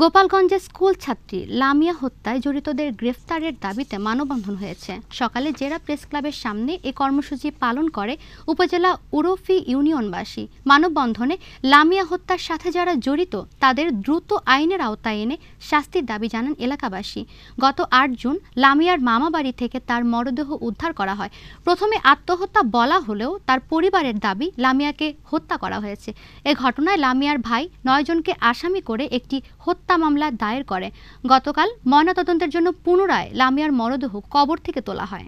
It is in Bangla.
গোপালগঞ্জে স্কুল ছাত্রী লামিয়া হত্যায় জড়িতদের গ্রেফতারের দাবিতে মানববন্ধন হয়েছে সকালে জেরা প্রেস ক্লাবের সামনে এ কর্মসূচি পালন করে উপজেলা উরফি ইউনিয়নবাসী মানববন্ধনে লামিয়া হত্যার সাথে যারা জড়িত তাদের দ্রুত আইনের আওতায় এনে শাস্তির দাবি জানান এলাকাবাসী গত আট জুন লামিয়ার মামা বাড়ি থেকে তার মরদেহ উদ্ধার করা হয় প্রথমে আত্মহত্যা বলা হলেও তার পরিবারের দাবি লামিয়াকে হত্যা করা হয়েছে এ ঘটনায় লামিয়ার ভাই নয়জনকে আসামি করে একটি হত্যা হত্যা মামলা দায়ের করে গতকাল ময়নাতদন্তের জন্য পুনরায় লামিয়ার মরদেহ কবর থেকে তোলা হয়